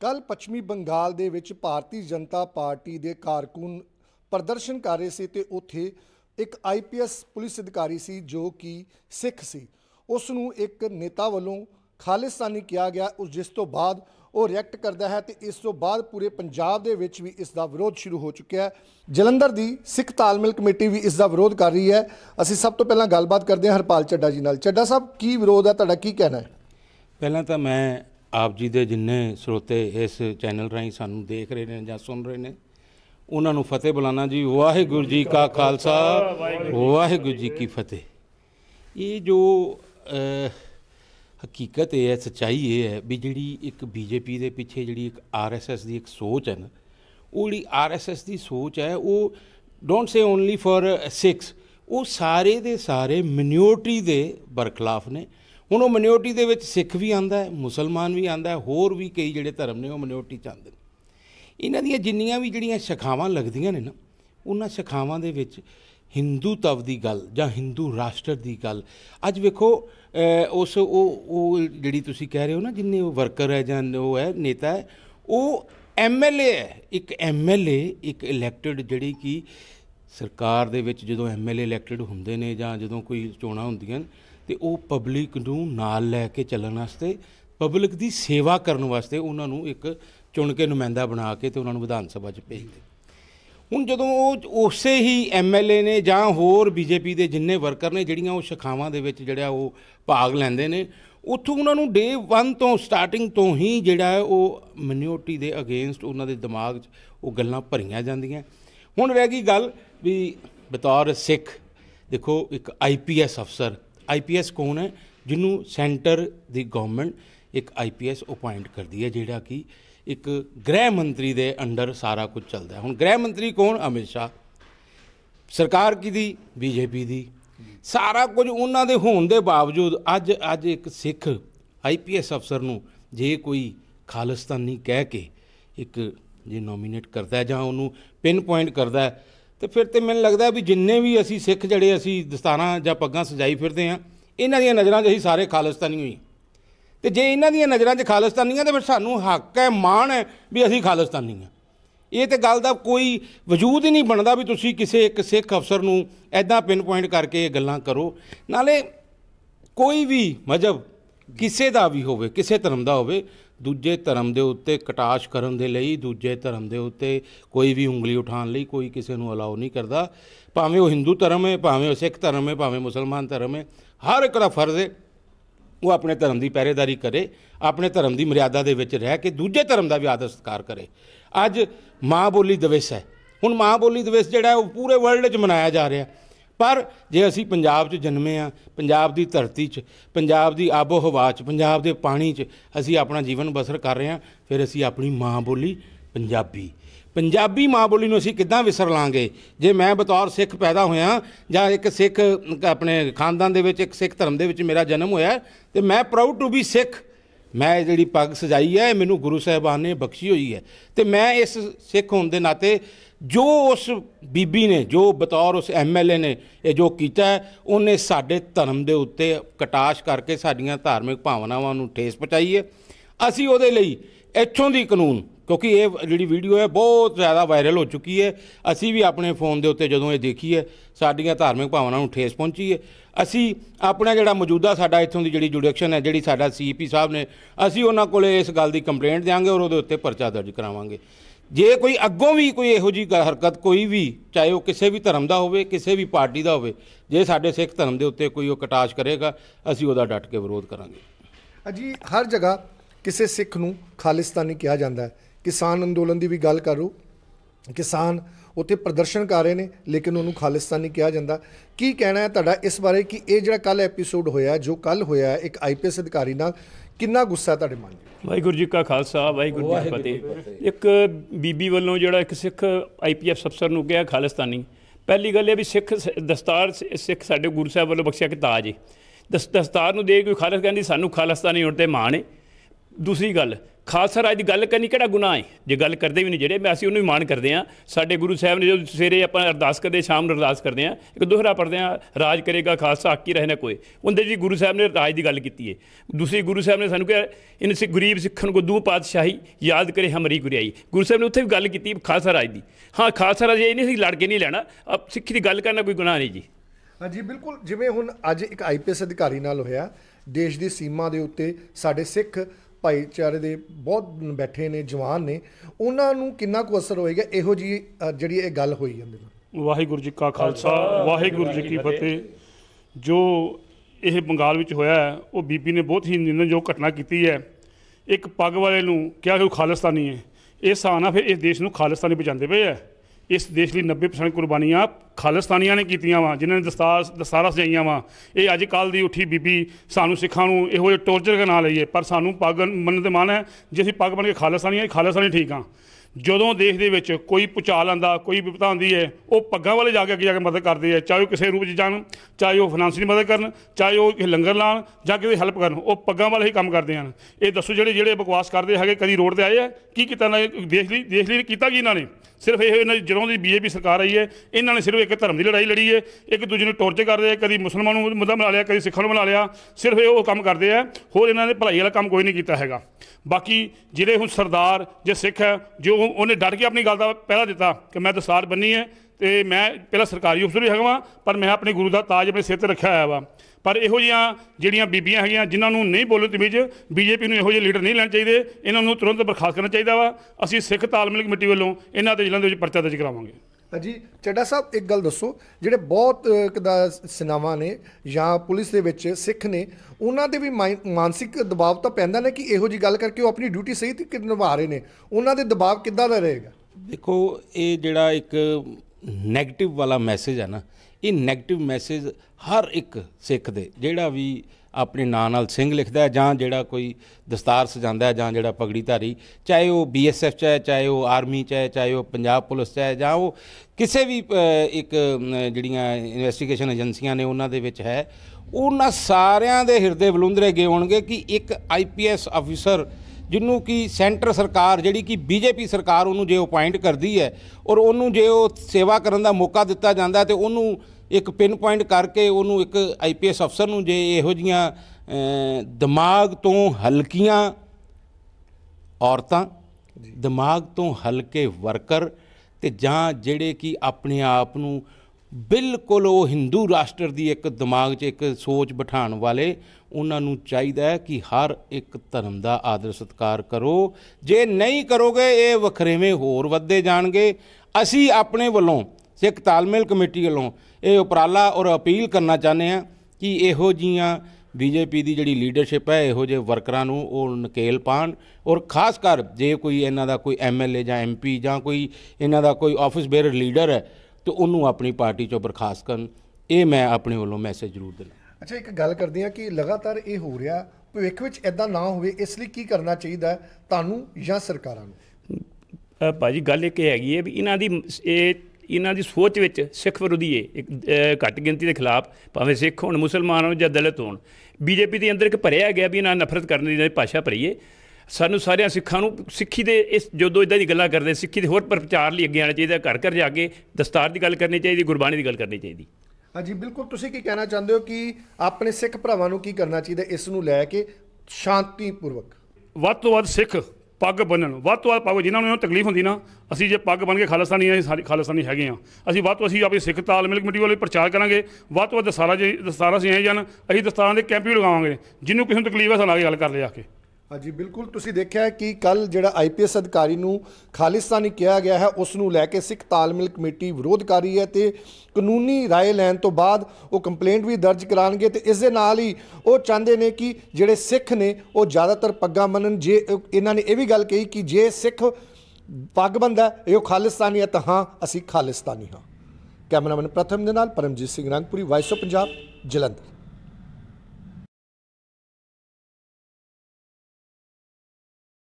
ਕੱਲ ਪੱਛਮੀ ਬੰਗਾਲ ਦੇ ਵਿੱਚ ਭਾਰਤੀ ਜਨਤਾ ਪਾਰਟੀ ਦੇ ਕਾਰਕੁਨ ਪ੍ਰਦਰਸ਼ਨ ਕਰ ਰਹੇ ਸੀ ਤੇ ਉੱਥੇ ਇੱਕ ਆਈਪੀਐਸ ਪੁਲਿਸ ਅਧਿਕਾਰੀ ਸੀ ਜੋ ਕਿ ਸਿੱਖ ਸੀ ਉਸ ਨੂੰ ਇੱਕ ਨੇਤਾ ਵੱਲੋਂ ਖਾਲਿਸਤਾਨੀ ਕਿਹਾ ਗਿਆ ਉਸ ਜਿਸ ਤੋਂ ਬਾਅਦ ਉਹ ਰਿਐਕਟ ਕਰਦਾ ਹੈ ਤੇ ਇਸ ਤੋਂ ਬਾਅਦ ਪੂਰੇ ਪੰਜਾਬ ਦੇ ਵਿੱਚ ਵੀ ਇਸ ਦਾ ਵਿਰੋਧ ਸ਼ੁਰੂ ਹੋ ਚੁੱਕਿਆ ਹੈ ਜਲੰਧਰ ਦੀ ਸਿੱਖ ਤਾਲਮੇਲ ਕਮੇਟੀ ਵੀ ਇਸ ਦਾ ਵਿਰੋਧ ਕਰ ਰਹੀ ਹੈ ਅਸੀਂ ਸਭ ਤੋਂ ਪਹਿਲਾਂ ਗੱਲਬਾਤ ਕਰਦੇ ਹਾਂ ਹਰਪਾਲ ਚੱਡਾ ਜੀ ਨਾਲ ਚੱਡਾ ਸਾਹਿਬ ਕੀ ਵਿਰੋਧ ਹੈ ਤੁਹਾਡਾ ਕੀ ਕਹਿਣਾ ਹੈ ਪਹਿਲਾਂ ਤਾਂ ਮੈਂ ਆਪ ਜੀ ਦੇ ਜਿੰਨੇ ਸਰੋਤੇ ਇਸ ਚੈਨਲ ਰਾਹੀਂ ਸਾਨੂੰ ਦੇਖ ਰਹੇ ਨੇ ਜਾਂ ਸੁਣ ਰਹੇ ਨੇ ਉਹਨਾਂ ਨੂੰ ਫਤਿਹ ਬੁਲਾਣਾ ਜੀ ਵਾਹਿਗੁਰੂ ਜੀ ਕਾ ਖਾਲਸਾ ਵਾਹਿਗੁਰੂ ਜੀ ਕੀ ਫਤਿਹ ਇਹ ਜੋ ਹਕੀਕਤ ਇਹ ਹੈ ਸਚਾਈ ਇਹ ਹੈ ਵੀ ਜਿਹੜੀ ਇੱਕ ਬੀਜੇਪੀ ਦੇ ਪਿੱਛੇ ਜਿਹੜੀ ਇੱਕ ਆਰਐਸਐਸ ਦੀ ਇੱਕ ਸੋਚ ਹੈ ਨਾ ਉਹ ਜਿਹੜੀ ਆਰਐਸਐਸ ਦੀ ਸੋਚ ਹੈ ਉਹ don't say only for six ਉਹ ਸਾਰੇ ਦੇ ਸਾਰੇ ਮਿਨੋਰਟੀ ਦੇ ਬਰਖਲਾਫ ਨੇ ਹੁਣ ਉਹ ਮਿਨੋਰਟੀ ਦੇ ਵਿੱਚ ਸਿੱਖ ਵੀ ਆਂਦਾ ਹੈ ਮੁਸਲਮਾਨ ਵੀ ਆਂਦਾ ਹੈ ਹੋਰ ਵੀ ਕਈ ਜਿਹੜੇ ਧਰਮ ਨੇ ਉਹ ਮਿਨੋਰਟੀ ਚ ਆਂਦੇ ਨੇ ਇਹਨਾਂ ਦੀਆਂ ਜਿੰਨੀਆਂ ਵੀ ਜਿਹੜੀਆਂ ਸ਼ਖਾਵਾਂ ਲੱਗਦੀਆਂ ਨੇ ਨਾ ਉਹਨਾਂ ਸ਼ਖਾਵਾਂ ਦੇ ਵਿੱਚ ਹਿੰਦੂਤਵ ਦੀ ਗੱਲ ਜਾਂ ਹਿੰਦੂ ਰਾਸ਼ਟਰ ਦੀ ਗੱਲ ਅੱਜ ਵੇਖੋ ਉਸ ਉਹ ਉਹ ਜਿਹੜੀ ਤੁਸੀਂ ਕਹਿ ਰਹੇ ਹੋ ਨਾ ਜਿੰਨੇ ਉਹ ਵਰਕਰ ਹੈ ਜਾਂ ਉਹ ਹੈ ਨੇਤਾ ਹੈ ਉਹ ਐਮਐਲਏ ਹੈ ਇੱਕ ਐਮਐਲਏ ਇੱਕ ਇਲੈਕਟਿਡ ਜਿਹੜੀ ਕਿ ਸਰਕਾਰ ਦੇ ਵਿੱਚ ਜਦੋਂ ਐਮਐਲਏ ਇਲੈਕਟਿਡ ਹੁੰਦੇ ਨੇ ਜਾਂ ਜਦੋਂ ਕੋਈ ਚੋਣਾਂ ਹੁੰਦੀਆਂ ਨੇ ਤੇ ਉਹ ਪਬਲਿਕ ਨੂੰ ਨਾਲ ਲੈ ਕੇ ਚੱਲਣ ਵਾਸਤੇ ਪਬਲਿਕ ਦੀ ਸੇਵਾ ਕਰਨ ਵਾਸਤੇ ਉਹਨਾਂ ਨੂੰ ਇੱਕ ਚੁਣ ਕੇ ਨੁਮਾਇੰਦਾ ਬਣਾ ਕੇ ਤੇ ਉਹਨਾਂ ਨੂੰ ਵਿਧਾਨ ਸਭਾ 'ਚ ਭੇਜਦੇ ਹੁਣ ਜਦੋਂ ਉਹ ਉਸੇ ਹੀ ਐਮਐਲਏ ਨੇ ਜਾਂ ਹੋਰ ਬੀਜੇਪੀ ਦੇ ਜਿੰਨੇ ਵਰਕਰ ਨੇ ਜਿਹੜੀਆਂ ਉਹ ਸ਼ਖਾਵਾਂ ਦੇ ਵਿੱਚ ਜਿਹੜਾ ਉਹ ਭਾਗ ਲੈਂਦੇ ਨੇ ਉੱਥੋਂ ਉਹਨਾਂ ਨੂੰ ਡੇ 1 ਤੋਂ ਸਟਾਰਟਿੰਗ ਤੋਂ ਹੀ ਜਿਹੜਾ ਉਹ ਮਿਨੋਰਟੀ ਦੇ ਅਗੇਂਸਟ ਉਹਨਾਂ ਦੇ ਦਿਮਾਗ 'ਚ ਉਹ ਗੱਲਾਂ ਭਰੀਆਂ ਜਾਂਦੀਆਂ ਹੁਣ ਰਹਿ ਗਈ ਗੱਲ ਵੀ ਬਤੌਰ ਸਿੱਖ ਦੇਖੋ ਇੱਕ ਆਈਪੀਐਸ ਅਫਸਰ ਆਈਪੀਐਸ ਕੌਣ ਹੈ ਜਿਹਨੂੰ ਸੈਂਟਰ ਦੀ ਗਵਰਨਮੈਂਟ ਇੱਕ ਆਈਪੀਐਸ ਅਪਾਇੰਟ ਕਰਦੀ ਹੈ ਜਿਹੜਾ ਕਿ ਇੱਕ ਗ੍ਰਹਿ ਮੰਤਰੀ ਦੇ ਅੰਡਰ ਸਾਰਾ ਕੁਝ ਚੱਲਦਾ ਹੈ ਹੁਣ ਗ੍ਰਹਿ ਮੰਤਰੀ ਕੌਣ ਅਮਿਤ ਸ਼ਾਹ ਸਰਕਾਰ ਕੀ ਦੀ ਬੀਜੇਪੀ ਦੀ ਸਾਰਾ ਕੁਝ ਉਹਨਾਂ ਦੇ ਹੋਣ ਦੇ ਬਾਵਜੂਦ ਅੱਜ ਅੱਜ ਇੱਕ ਸਿੱਖ ਆਈਪੀਐਸ ਅਫਸਰ ਨੂੰ ਜੇ ਕੋਈ ਖਾਲਿਸਤਾਨੀ ਕਹਿ ਕੇ ਇੱਕ ਜੇ ਨੋਮੀਨੇਟ ਕਰਦਾ ਜਾਂ ਉਹਨੂੰ ਪਿਨ ਪੁਆਇੰਟ ਕਰਦਾ ਤੇ ਫਿਰ ਤੇ ਮੈਨੂੰ ਲੱਗਦਾ ਵੀ ਜਿੰਨੇ ਵੀ ਅਸੀਂ ਸਿੱਖ ਜਿਹੜੇ ਅਸੀਂ ਦਸਤਾਰਾਂ ਜਾਂ ਪੱਗਾਂ ਸਜਾਈ ਫਿਰਦੇ ਆ ਇਹਨਾਂ ਦੀਆਂ ਨਜ਼ਰਾਂ 'ਚ ਅਸੀਂ ਸਾਰੇ ਖਾਲਸਤਾਨੀ ਹੋਈ ਤੇ ਜੇ ਇਹਨਾਂ ਦੀਆਂ ਨਜ਼ਰਾਂ 'ਚ ਖਾਲਸਤਾਨੀ ਆ ਤਾਂ ਫਿਰ ਸਾਨੂੰ ਹੱਕ ਹੈ ਮਾਣ ਹੈ ਵੀ ਅਸੀਂ ਖਾਲਸਤਾਨੀ ਆ ਇਹ ਤੇ ਗੱਲ ਦਾ ਕੋਈ ਵਜੂਦ ਹੀ ਨਹੀਂ ਬਣਦਾ ਵੀ ਤੁਸੀਂ ਕਿਸੇ ਇੱਕ ਸਿੱਖ ਅਫਸਰ ਨੂੰ ਐਦਾਂ ਪਿਨ ਪੁਆਇੰਟ ਕਰਕੇ ਇਹ ਗੱਲਾਂ ਕਰੋ ਨਾਲੇ ਕੋਈ ਵੀ ਮਜਬ ਕਿਸੇ ਦਾ ਵੀ ਹੋਵੇ ਕਿਸੇ ਧਰਮ ਦਾ ਹੋਵੇ ਦੂਜੇ ਧਰਮ ਦੇ ਉੱਤੇ ਕਟਾਸ਼ ਕਰਨ ਦੇ ਲਈ ਦੂਜੇ ਧਰਮ ਦੇ ਉੱਤੇ ਕੋਈ ਵੀ ਉਂਗਲੀ ਉਠਾਉਣ ਲਈ ਕੋਈ ਕਿਸੇ ਨੂੰ ਅਲਾਉ ਨਹੀਂ ਕਰਦਾ ਭਾਵੇਂ ਉਹ ਹਿੰਦੂ ਧਰਮ ਹੈ ਭਾਵੇਂ ਉਹ ਸਿੱਖ ਧਰਮ ਹੈ ਭਾਵੇਂ ਮੁਸਲਮਾਨ ਧਰਮ ਹੈ ਹਰ ਇੱਕ ਦਾ ਫਰਜ਼ ਹੈ ਉਹ ਆਪਣੇ ਧਰਮ ਦੀ ਪਹਿਰੇਦਾਰੀ ਕਰੇ ਆਪਣੇ ਧਰਮ ਦੀ ਮਰਿਆਦਾ ਦੇ ਵਿੱਚ ਰਹਿ ਕੇ ਦੂਜੇ ਧਰਮ ਦਾ ਵੀ ਆਦਰ ਸਤਿਕਾਰ ਕਰੇ ਅੱਜ ਮਾਂ ਬੋਲੀ ਦਿਵਸ ਹੈ ਹੁਣ ਮਾਂ ਬੋਲੀ ਦਿਵਸ ਜਿਹੜਾ ਉਹ ਪੂਰੇ ਵਰਲਡ 'ਚ ਮਨਾਇਆ ਜਾ ਰਿਹਾ ਪਰ ਜੇ ਅਸੀਂ ਪੰਜਾਬ 'ਚ ਜਨਮੇ ਆ ਪੰਜਾਬ ਦੀ ਧਰਤੀ 'ਚ ਪੰਜਾਬ ਦੀ ਆਬੋ ਹਵਾ 'ਚ ਪੰਜਾਬ ਦੇ ਪਾਣੀ 'ਚ ਅਸੀਂ ਆਪਣਾ ਜੀਵਨ ਬਸਰ ਕਰ ਰਹੇ ਆ ਫਿਰ ਅਸੀਂ ਆਪਣੀ ਮਾਂ ਬੋਲੀ ਪੰਜਾਬੀ ਪੰਜਾਬੀ ਮਾਂ ਬੋਲੀ ਨੂੰ ਅਸੀਂ ਕਿੱਦਾਂ ਵਿਸਰ ਲਾਂਗੇ ਜੇ ਮੈਂ ਬਤੌਰ ਸਿੱਖ ਪੈਦਾ ਹੋਇਆ ਜਾਂ ਇੱਕ ਸਿੱਖ ਆਪਣੇ ਖਾਨਦਾਨ ਦੇ ਵਿੱਚ ਇੱਕ ਸਿੱਖ ਧਰਮ ਦੇ ਵਿੱਚ ਮੇਰਾ ਜਨਮ ਹੋਇਆ ਤੇ ਮੈਂ ਪ੍ਰਾਊਡ ਟੂ ਬੀ ਸਿੱਖ ਮੈਂ ਜਿਹੜੀ ਪੱਗ ਸਜਾਈ ਹੈ ਮੈਨੂੰ ਗੁਰੂ ਸਾਹਿਬਾਨ ਨੇ ਬਖਸ਼ੀ ਹੋਈ ਹੈ ਤੇ ਮੈਂ ਇਸ ਸਿੱਖ ਹੋਣ ਦੇ ਨਾਤੇ ਜੋ ਉਸ ਬੀਬੀ ਨੇ ਜੋ ਬਤੌਰ ਉਸ ਐਮਐਲਏ ਨੇ ਇਹ ਜੋ ਕੀਤਾ ਉਹਨੇ ਸਾਡੇ ਧਰਮ ਦੇ ਉੱਤੇ ਕਟਾਸ਼ ਕਰਕੇ ਸਾਡੀਆਂ ਧਾਰਮਿਕ ਭਾਵਨਾਵਾਂ ਨੂੰ ਠੇਸ ਪਹੁੰਚਾਈ ਹੈ ਅਸੀਂ ਉਹਦੇ ਲਈ ਇੱਥੋਂ ਦੀ ਕਾਨੂੰਨ ਕਿਉਂਕਿ ਇਹ ਜਿਹੜੀ ਵੀਡੀਓ ਹੈ ਬਹੁਤ ਜ਼ਿਆਦਾ ਵਾਇਰਲ ਹੋ ਚੁੱਕੀ ਹੈ ਅਸੀਂ ਵੀ ਆਪਣੇ ਫੋਨ ਦੇ ਉੱਤੇ ਜਦੋਂ ਇਹ ਦੇਖੀ ਹੈ ਸਾਡੀਆਂ ਧਾਰਮਿਕ ਭਾਵਨਾਵਾਂ ਨੂੰ ਠੇਸ ਪਹੁੰਚੀ ਹੈ ਅਸੀਂ ਆਪਣਾ ਜਿਹੜਾ ਮੌਜੂਦਾ ਸਾਡਾ ਇੱਥੋਂ ਦੀ ਜਿਹੜੀ ਜੁਡੀਕਸ਼ਨ ਹੈ ਜਿਹੜੀ ਸਾਡਾ ਸੀਪੀ ਸਾਹਿਬ ਨੇ ਅਸੀਂ ਉਹਨਾਂ ਕੋਲੇ ਇਸ ਗੱਲ ਦੀ ਕੰਪਲੇਂਟ ਦੇਾਂਗੇ ਔਰ ਉਹਦੇ ਉੱਤੇ ਪਰਚਾ ਦਰਜ ਕਰਾਵਾਂਗੇ ਜੇ ਕੋਈ ਅੱਗੋਂ ਵੀ ਕੋਈ ਇਹੋ ਜੀ ਹਰਕਤ ਕੋਈ ਵੀ ਚਾਹੇ ਉਹ ਕਿਸੇ ਵੀ ਧਰਮ ਦਾ ਹੋਵੇ ਕਿਸੇ ਵੀ ਪਾਰਟੀ ਦਾ ਹੋਵੇ ਜੇ ਸਾਡੇ ਸਿੱਖ ਧਰਮ ਦੇ ਉੱਤੇ ਕੋਈ ਉਹ ਕਟਾਸ਼ ਕਰੇਗਾ ਅਸੀਂ ਉਹਦਾ ਡਟ ਕੇ ਵਿਰੋਧ ਕਰਾਂਗੇ ਅਜੀ ਹਰ ਜਗ੍ਹਾ ਕਿਸੇ ਸਿੱਖ ਨੂੰ ਖਾਲਿਸਤਾਨੀ ਕਿਹਾ ਜਾਂਦਾ ਹੈ ਕਿਸਾਨ ਅੰਦੋਲਨ ਦੀ ਵੀ ਗੱਲ ਕਰੋ ਕਿਸਾਨ ਉੱਥੇ ਪ੍ਰਦਰਸ਼ਨ ਕਰ ਰਹੇ ਨੇ ਲੇਕਿਨ ਉਹਨੂੰ ਖਾਲਿਸਤਾਨੀ ਕਿਹਾ ਜਾਂਦਾ ਕੀ ਕਹਿਣਾ ਹੈ ਤੁਹਾਡਾ ਇਸ ਬਾਰੇ ਕਿ ਇਹ ਜਿਹੜਾ ਕੱਲ ਐਪੀਸੋਡ ਹੋਇਆ ਜੋ ਕੱਲ ਹੋਇਆ ਇੱਕ ਆਈਪੀਐਸ ਅਧਿਕਾਰੀ ਨਾਲ ਕਿੰਨਾ ਗੁੱਸਾ ਤੁਹਾਡੇ ਮਨ ਵਿੱਚ ਵਾਹਿਗੁਰੂ ਜੀ ਕਾ ਖਾਲਸਾ ਵਾਹਿਗੁਰੂ ਜੀ ਕੀ ਫਤਿਹ ਇੱਕ ਬੀਬੀ ਵੱਲੋਂ ਜਿਹੜਾ ਇੱਕ ਸਿੱਖ ਆਈਪੀਐਸ ਅਫਸਰ ਨੂੰ ਕਿਹਾ ਖਾਲਿਸਤਾਨੀ ਪਹਿਲੀ ਗੱਲ ਇਹ ਵੀ ਸਿੱਖ ਦਸਤਾਰ ਸਿੱਖ ਸਾਡੇ ਗੁਰੂ ਸਾਹਿਬ ਵੱਲੋਂ ਬਖਸ਼ਿਆ ਕਿ ਤਾਜ ਹੈ ਦਸਤਾਰ ਨੂੰ ਦੇ ਕੋਈ ਖਾਲਸ ਕਹਿੰਦੀ ਸਾਨੂੰ ਖਾਲਸਤਾਨੀ ਹੋਣ ਤੇ ਮਾਣ ਹੈ ਦੂਸਰੀ ਗੱਲ ਖਾਲਸਾ ਰਾਜ ਦੀ ਗੱਲ ਕਰਨੀ ਕਿਹੜਾ ਗੁਨਾਹ ਹੈ ਜੇ ਗੱਲ ਕਰਦੇ ਵੀ ਨਹੀਂ ਜਿਹੜੇ ਮੈਂ ਅਸੀਂ ਉਹਨੂੰ ਹੀ ਮਾਨ ਕਰਦੇ ਆ ਸਾਡੇ ਗੁਰੂ ਸਾਹਿਬ ਨੇ ਜੋ ਸਵੇਰੇ ਆਪਾਂ ਅਰਦਾਸ ਕਰਦੇ ਸ਼ਾਮ ਨੂੰ ਅਰਦਾਸ ਕਰਦੇ ਆ ਇੱਕ ਦੁਹਰਾ ਪੜਦੇ ਆ ਰਾਜ ਕਰੇਗਾ ਖਾਲਸਾ ਹੱਕੀ ਰਹਿਣਾ ਕੋਈ ਉਹਦੇ ਜੀ ਗੁਰੂ ਸਾਹਿਬ ਨੇ ਰਾਜ ਦੀ ਗੱਲ ਕੀਤੀ ਹੈ ਦੂਸਰੀ ਗੁਰੂ ਸਾਹਿਬ ਨੇ ਸਾਨੂੰ ਕਿਹਾ ਇਨ ਸਿੱਖ ਗਰੀਬ ਸਿੱਖਣ ਕੋ ਦੂ ਪਾਤਸ਼ਾਹੀ ਯਾਦ ਕਰੇ ਹਮਰੀ ਗੁਰਿਆਈ ਗੁਰੂ ਸਾਹਿਬ ਨੇ ਉੱਥੇ ਵੀ ਗੱਲ ਕੀਤੀ ਖਾਲਸਾ ਰਾਜ ਦੀ ਹਾਂ ਖਾਲਸਾ ਰਾਜ ਇਹ ਨਹੀਂ ਸੀ ਲੜ ਕੇ ਨਹੀਂ ਲੈਣਾ ਸਿੱਖੀ ਦੀ ਗੱਲ ਕਰਨਾ ਕੋਈ ਗੁਨਾਹ ਨਹੀਂ ਜੀ ਹਾਂਜੀ ਬਿਲਕੁਲ ਜਿਵੇਂ ਹੁਣ ਅੱਜ ਇੱਕ ਆਈਪੀਐਸ ਅਧਿਕਾਰੀ ਨਾਲ ਹੋਇਆ ਦੇਸ਼ ਦੀ ਸੀਮਾ ਦੇ ਉੱਤੇ ਸਾਡੇ ਸਿੱਖ ਭਾਈਚਾਰੇ ਦੇ ਬਹੁਤ ਬੈਠੇ ਨੇ ਜਵਾਨ ਨੇ ਉਹਨਾਂ ਨੂੰ ਕਿੰਨਾ ਕੁ ਅਸਰ ਹੋਏਗਾ ਇਹੋ ਜੀ ਜਿਹੜੀ ਇਹ ਗੱਲ ਹੋਈ ਜਾਂਦੀ ਨਾਲ ਵਾਹਿਗੁਰੂ ਜੀ ਕਾ ਖਾਲਸਾ ਵਾਹਿਗੁਰੂ ਜੀ ਕੀ ਫਤਿਹ ਜੋ ਇਹ ਬੰਗਾਲ ਵਿੱਚ ਹੋਇਆ ਉਹ ਬੀਬੀ ਨੇ ਬਹੁਤ ਹੀ ਨਿੰਦਨਯੋਗ ਘਟਨਾ ਕੀਤੀ ਹੈ ਇੱਕ ਪੱਗ ਵਾਲੇ ਨੂੰ ਕਿਹਾ ਕਿ ਉਹ ਖਾਲਸਤਾਨੀ ਹੈ ਇਹ ਸਾਨਾ ਫਿਰ ਇਸ ਦੇਸ਼ ਨੂੰ ਖਾਲਸਤਾਨੀ ਬਚਾਉਂਦੇ ਪਏ ਹੈ ਇਸ ਦੇਸ਼ ਲਈ 90% ਕੁਰਬਾਨੀਆਂ ਖਾਲਸਤਾਨੀਆਂ ਨੇ ਕੀਤੀਆਂ ਵਾ ਜਿਨ੍ਹਾਂ ਨੇ ਦਸਤਾਰ ਦਸਤਾਰਾਂ ਸਜਾਈਆਂ ਵਾ ਇਹ ਅੱਜ ਕੱਲ ਦੀ ਉੱਠੀ ਬੀਬੀ ਸਾਨੂੰ ਸਿੱਖਾਂ ਨੂੰ ਇਹੋ ਜਿਹੇ ਟੌਰਚਰ ਦੇ ਨਾਲ ਲਈਏ ਪਰ ਸਾਨੂੰ ਪੱਗ ਮੰਨ ਦੇ ਮਾਨ ਹੈ ਜੇ ਅਸੀਂ ਪੱਗ ਬਣ ਕੇ ਹੀ ਖਾਲਸਤਾਨੀ ਠੀਕ ਆ ਜਦੋਂ ਦੇਸ਼ ਦੇ ਵਿੱਚ ਕੋਈ ਪੁਚਾਲ ਆਂਦਾ ਕੋਈ ਵਿਪਤਾ ਆਂਦੀ ਹੈ ਉਹ ਪੱਗਾਂ ਵਾਲੇ ਜਾ ਕੇ ਅੱਗੇ ਜਾ ਕੇ ਮਦਦ ਕਰਦੇ ਆ ਚਾਹੇ ਉਹ ਕਿਸੇ ਰੂਪ 'ਚ ਜਾਣ ਚਾਹੇ ਉਹ ਫਾਈਨੈਂਸ਼ੀਅਲ ਮਦਦ ਕਰਨ ਚਾਹੇ ਉਹ ਲੰਗਰ ਲਾਣ ਜਾਂ ਕਿਸੇ ਹੈਲਪ ਕਰਨ ਉਹ ਪੱਗਾਂ ਵਾਲੇ ਹੀ ਕੰਮ ਕਰਦੇ ਹਨ ਇਹ ਦੱਸੋ ਜਿਹੜੇ ਜਿਹੜੇ ਬਕਵਾਸ ਕਰਦੇ ਹੈਗੇ ਕਦੀ ਰੋਡ ਤੇ ਆਏ ਆ ਕੀ ਕੀਤਾ ਨਾ ਦੇਸ਼ ਲਈ ਦੇਸ਼ ਲਈ ਕੀਤਾ ਕੀ ਇਹਨਾਂ ਨੇ ਸਿਰਫ ਇਹ ਇਹਨਾਂ ਜਦੋਂ ਦੀ ਬੀਜੇਪੀ ਸਰਕਾਰ ਆਈ ਹੈ ਇਹਨਾਂ ਨੇ ਸਿਰਫ ਇੱਕ ਧਰਮ ਦੀ ਲੜਾਈ ਲੜੀ ਹੈ ਇੱਕ ਦੂਜੇ ਨੂੰ ਟੌਰਚਰ ਕਰਦੇ ਆ ਕਦੀ ਮੁਸਲਮਾਨ ਨੂੰ ਮੁੱਦਾ ਬਣਾ ਲਿਆ ਕਦੀ ਸਿੱਖਾਂ ਨੂੰ ਬਣਾ ਲਿਆ ਸਿਰਫ ਇਹ ਉਹ ਕੰਮ ਕਰਦੇ ਆ ਹੋਰ ਇਹਨਾਂ ਨੇ ਭਲਾਈ ਵਾਲਾ ਕੰਮ ਕੋਈ ਨਹੀਂ ਕੀਤਾ ਹੈਗਾ ਬਾਕੀ ਜਿਹੜੇ ਹੁਣ ਸਰਦਾਰ ਜੇ ਸਿੱਖ ਹੈ ਜੋ ਉਹਨੇ ਡਰ ਕੇ ਆਪਣੀ ਗੱਲ ਦਾ ਪਹਿਲਾ ਦਿੱਤਾ ਕਿ ਮੈਂ ਦਸਤਾਰ ਬੰਨੀ ਹੈ ਤੇ ਮੈਂ ਪਹਿਲਾਂ ਸਰਕਾਰੀ ਅਫਸਰ ਹੀ ਹਗਵਾ ਪਰ ਮੈਂ ਆਪਣੇ ਗੁਰੂ ਦਾ ਤਾਜ ਆਪਣੇ ਸਿਰ ਤੇ ਰੱਖਿਆ ਹੋਇਆ ਵਾ ਪਰ ਇਹੋ ਜੀਆਂ ਜਿਹੜੀਆਂ ਬੀਬੀਆਂ ਹੈਗੀਆਂ ਜਿਨ੍ਹਾਂ ਨੂੰ ਨਹੀਂ ਤੇ ਵਿੱਚ ਬੀਜੇਪੀ ਨੂੰ ਇਹੋ ਜਿਹੇ ਲੀਡਰ ਨਹੀਂ ਲੈਣ ਚਾਹੀਦੇ ਇਹਨਾਂ ਨੂੰ ਤੁਰੰਤ ਬਰਖਾਸਤ ਕਰਨਾ ਚਾਹੀਦਾ ਵਾ ਅਸੀਂ ਸਿੱਖ ਤਾਲਮੇਲ ਕਮੇਟੀ ਵੱਲੋਂ ਇਹਨਾਂ ਦੇ ਜ਼ਿਲ੍ਹਿਆਂ ਦੇ ਵਿੱਚ ਪਰਚਾ ਦਰਜ ਕਰਾਵਾਂਗੇ ਹਾਂਜੀ ਚੱਡਾ ਸਾਹਿਬ ਇੱਕ ਗੱਲ ਦੱਸੋ ਜਿਹੜੇ ਬਹੁਤ ਕਿਦਾ ਸਿਨਾਵਾ ਨੇ ਜਾਂ ਪੁਲਿਸ ਦੇ ਵਿੱਚ ਸਿੱਖ ਨੇ ਉਹਨਾਂ ਦੇ ਵੀ ਮਾਨਸਿਕ ਦਬਾਅ ਤਾਂ ਪੈਂਦਾ ਨੇ ਕਿ ਇਹੋ ਜੀ ਗੱਲ ਕਰਕੇ ਉਹ ਆਪਣੀ ਡਿਊਟੀ ਸਹੀ ਤਰੀਕੇ ਨਿਭਾ ਰਹੇ ਨੇ ਉਹਨਾਂ ਦੇ ਦਬਾਅ ਕਿੱਦਾਂ ਦਾ ਰਹੇਗਾ ਦੇਖੋ ਇਹ ਜਿਹੜਾ ਇੱਕ ਨੈਗੇਟਿਵ ਵਾਲਾ ਮੈਸੇਜ ਹੈ ਨਾ ਇਹ 네ਗੇਟਿਵ ਮੈਸੇਜ ਹਰ ਇੱਕ ਸਿੱਖ ਦੇ ਜਿਹੜਾ ਵੀ ਆਪਣੇ ਨਾਂ ਨਾਲ ਸਿੰਘ ਲਿਖਦਾ ਹੈ ਜਾਂ ਜਿਹੜਾ ਕੋਈ ਦਸਤਾਰ ਸਜਾਉਂਦਾ ਹੈ ਜਾਂ ਜਿਹੜਾ ਪਗੜੀ ਧਾਰੀ ਚਾਹੇ ਉਹ ਬੀਐਸਐਫ ਚ ਹੈ ਚਾਹੇ ਉਹ ਆਰਮੀ ਚ ਹੈ ਚਾਹੇ ਉਹ ਪੰਜਾਬ ਪੁਲਿਸ ਚ ਹੈ ਜਾਂ ਉਹ ਕਿਸੇ ਵੀ ਇੱਕ ਜਿਹੜੀਆਂ ਇਨਵੈਸਟੀਗੇਸ਼ਨ ਏਜੰਸੀਆਂ ਨੇ ਉਹਨਾਂ ਦੇ ਵਿੱਚ ਹੈ ਉਹਨਾਂ ਸਾਰਿਆਂ ਦੇ ਹਿਰਦੇ ਬਲੁੰਦਰੇ ਗਏ ਹੋਣਗੇ ਕਿ ਇੱਕ ਆਈਪੀਐਸ ਅਫੀਸਰ ਜਿਹਨੂੰ ਕਿ ਸੈਂਟਰ ਸਰਕਾਰ ਜਿਹੜੀ ਕਿ ਬੀਜੇਪੀ ਸਰਕਾਰ ਉਹਨੂੰ ਜੇ ਅਪਾਇੰਟ ਕਰਦੀ ਹੈ ਔਰ ਉਹਨੂੰ ਜੇ ਉਹ ਸੇਵਾ ਕਰਨ ਦਾ ਮੌਕਾ ਦਿੱਤਾ ਜਾਂਦਾ ਤੇ ਉਹਨੂੰ ਇੱਕ ਪਿਨ ਪੁਆਇੰਟ ਕਰਕੇ ਉਹਨੂੰ ਇੱਕ ਆਈਪੀਐਸ ਅਫਸਰ ਨੂੰ ਜੇ ਇਹੋ ਜੀਆਂ ਦਿਮਾਗ ਤੋਂ ਹਲਕੀਆਂ ਔਰਤਾਂ ਦਿਮਾਗ ਤੋਂ ਹਲਕੇ ਵਰਕਰ ਤੇ ਜਾਂ ਜਿਹੜੇ ਕਿ ਆਪਣੇ ਆਪ ਨੂੰ ਬਿਲਕੁਲ ਉਹ ਹਿੰਦੂ ਰਾਸ਼ਟਰ ਦੀ ਇੱਕ ਦਿਮਾਗ 'ਚ ਇੱਕ ਸੋਚ ਬਿਠਾਉਣ ਵਾਲੇ ਉਹਨਾਂ ਨੂੰ ਚਾਹੀਦਾ ਹੈ ਕਿ ਹਰ ਇੱਕ ਧਰਮ ਦਾ ਆਦਰ ਸਤਕਾਰ ਕਰੋ ਜੇ ਨਹੀਂ ਕਰੋਗੇ ਇਹ ਵਖਰੇਵੇਂ ਹੋਰ ਵੱਧੇ ਜਾਣਗੇ ਅਸੀਂ ਆਪਣੇ ਵੱਲੋਂ ਸਿੱਖ ਤਾਲਮੇਲ ਕਮੇਟੀ ਵੱਲੋਂ ਇਹ ਉਪਰਾਲਾ ਔਰ ਅਪੀਲ ਕਰਨਾ ਚਾਹੁੰਦੇ ਆ ਕਿ ਇਹੋ ਜੀਆਂ ਬੀਜੇਪੀ ਦੀ ਜਿਹੜੀ ਲੀਡਰਸ਼ਿਪ ਹੈ ਇਹੋ ਜੇ ਵਰਕਰਾਂ ਨੂੰ ਉਹ ਨਕੇਲ ਪਾਣ ਔਰ ਖਾਸ ਕਰ ਜੇ ਕੋਈ ਇਹਨਾਂ ਦਾ ਕੋਈ ਐਮਐਲਏ ਜਾਂ ਐਮਪੀ ਜਾਂ ਕੋਈ ਇਹਨਾਂ ਦਾ ਕੋਈ ਆਫਿਸ ਬੇਅਰ ਲੀਡਰ ਹੈ ਤੇ ਉਹਨੂੰ ਆਪਣੀ ਪਾਰਟੀ ਚੋਂ ਬਰਖਾਸਤ ਕਰਨ ਇਹ ਮੈਂ ਆਪਣੇ ਵੱਲੋਂ ਮੈਸੇਜ ਜ਼ਰੂਰ ਦਿੰਦਾ ਅੱਛਾ ਇੱਕ ਗੱਲ ਕਰਦੇ ਆ ਕਿ ਲਗਾਤਾਰ ਇਹ ਹੋ ਰਿਹਾ ਭਵਿੱਖ ਵਿੱਚ ਐਦਾਂ ਨਾ ਹੋਵੇ ਇਸ ਲਈ ਕੀ ਕਰਨਾ ਚਾਹੀਦਾ ਤੁਹਾਨੂੰ ਜਾਂ ਸਰਕਾਰਾਂ ਨੂੰ ਭਾਜੀ ਗੱਲ ਇੱਕ ਹੈਗੀ ਹੈ ਵੀ ਇਹਨਾਂ ਦੀ ਇਹ ਇਹਨਾਂ ਦੀ ਸੋਚ ਵਿੱਚ ਸਿੱਖ ਵਿਰੋਧੀ ਹੈ ਇੱਕ ਘੱਟ ਗਿਣਤੀ ਦੇ ਖਿਲਾਫ ਭਾਵੇਂ ਸਿੱਖ ਹੋਣ ਮੁਸਲਮਾਨ ਹੋਣ ਜਾਂ ਦਲਿਤ ਹੋਣ ਬੀਜੇਪੀ ਦੇ ਅੰਦਰ ਇੱਕ ਭਰਿਆ ਗਿਆ ਵੀ ਇਹਨਾਂ ਨਫ਼ਰਤ ਕਰਨ ਦੀ ਭਾਸ਼ਾ ਭਰੀਏ ਸਾਨੂੰ ਸਾਰਿਆਂ ਸਿੱਖਾਂ ਨੂੰ ਸਿੱਖੀ ਦੇ ਇਸ ਜਦੋਂ ਇਦਾਂ ਦੀ ਗੱਲਾਂ ਕਰਦੇ ਸਿੱਖੀ ਦੇ ਹੋਰ ਪ੍ਰਚਾਰ ਲਈ ਅੱਗੇ ਆਣਾ ਚਾਹੀਦਾ ਘਰ ਘਰ ਜਾ ਕੇ ਦਸਤਾਰ ਦੀ ਗੱਲ ਕਰਨੀ ਚਾਹੀਦੀ ਗੁਰਬਾਣੀ ਦੀ ਗੱਲ ਕਰਨੀ ਚਾਹੀਦੀ ਹਾਂਜੀ ਬਿਲਕੁਲ ਤੁਸੀਂ ਕੀ ਕਹਿਣਾ ਚਾਹੁੰਦੇ ਹੋ ਕਿ ਆਪਣੇ ਸਿੱਖ ਭਰਾਵਾਂ ਨੂੰ ਕੀ ਕਰਨਾ ਚਾਹੀਦਾ ਇਸ ਨੂੰ ਲੈ ਕੇ ਸ਼ਾਂਤੀਪੂਰਵਕ ਵੱਧ ਤੋਂ ਵੱਧ ਸਿੱਖ ਪੱਗ ਬੰਨਣ ਵੱਧ ਤੋਂ ਵੱਧ ਪੱਗ ਜਿਨ੍ਹਾਂ ਨੂੰ ਤਕਲੀਫ ਹੁੰਦੀ ਨਾ ਅਸੀਂ ਜੇ ਪੱਗ ਬੰਨ ਕੇ ਖਾਲਸਤਾਨੀ ਅਸੀਂ ਸਾਰੇ ਖਾਲਸਤਾਨੀ ਹੈਗੇ ਆ ਅਸੀਂ ਵੱਧ ਤੋਂ ਅਸੀਂ ਆਪਣੀ ਸਿੱਖ ਤਾਲਮੇਲ ਕਮੇਟੀ ਵਾਲੇ ਪ੍ਰਚਾਰ ਕਰਾਂਗੇ ਵੱਧ ਤੋਂ ਵੱਧ ਸਾਰਾ ਜੀ ਦਸਤਾਰਾ ਸੀ ਆਏ ਜਾਣ ਅਸੀਂ ਦਸਤਾਰਾਂ ਦੇ ਕੈਂਪ ਵੀ ਲਗਾਵਾਂਗੇ ਜਿਹਨੂੰ ਕਿਸੇ ਨੂੰ ਤਕਲੀਫ ਹੈ ਸਾਨੂੰ ਆ ਕੇ ਗੱਲ ਕਰ ਲਿਆ ਕੇ ਹਾਂਜੀ ਬਿਲਕੁਲ ਤੁਸੀਂ ਦੇਖਿਆ ਕਿ ਕੱਲ ਜਿਹੜਾ ਆਈਪੀਐਸ ਅਧਿਕਾਰੀ ਨੂੰ ਖਾਲਿਸਤਾਨੀ ਕਿਹਾ ਗਿਆ ਹੈ ਉਸ ਨੂੰ ਲੈ ਕੇ ਸਿੱਖ ਤਾਲਮਿਲ ਕਮੇਟੀ ਵਿਰੋਧ ਕਰ ਰਹੀ ਹੈ ਤੇ ਕਾਨੂੰਨੀ رائے ਲੈਣ ਤੋਂ ਬਾਅਦ ਉਹ ਕੰਪਲੇਂਟ ਵੀ ਦਰਜ ਕਰਾਣਗੇ ਤੇ ਇਸ ਦੇ ਨਾਲ ਹੀ ਉਹ ਚਾਹੁੰਦੇ ਨੇ ਕਿ ਜਿਹੜੇ ਸਿੱਖ ਨੇ ਉਹ ਜ਼ਿਆਦਾਤਰ ਪੱਗਾਂ ਮੰਨਣ ਜੇ ਇਹਨਾਂ ਨੇ ਇਹ ਵੀ ਗੱਲ ਕਹੀ ਕਿ ਜੇ ਸਿੱਖ ਪੱਗ ਬੰਦਾ ਇਹ ਉਹ ਖਾਲਿਸਤਾਨੀ ਹੈ ਤਾਂ ਹਾਂ ਅਸੀਂ ਖਾਲਿਸਤਾਨੀ ਹਾਂ ਕੈਮਰਾਮੈਨ ਪ੍ਰਥਮ ਦੇ ਨਾਲ ਪਰਮਜੀਤ ਸਿੰਘ ਰੰਗਪੁਰੀ ਵਾਇਸ ਆਫ ਪੰਜਾਬ ਜਲੰਧਰ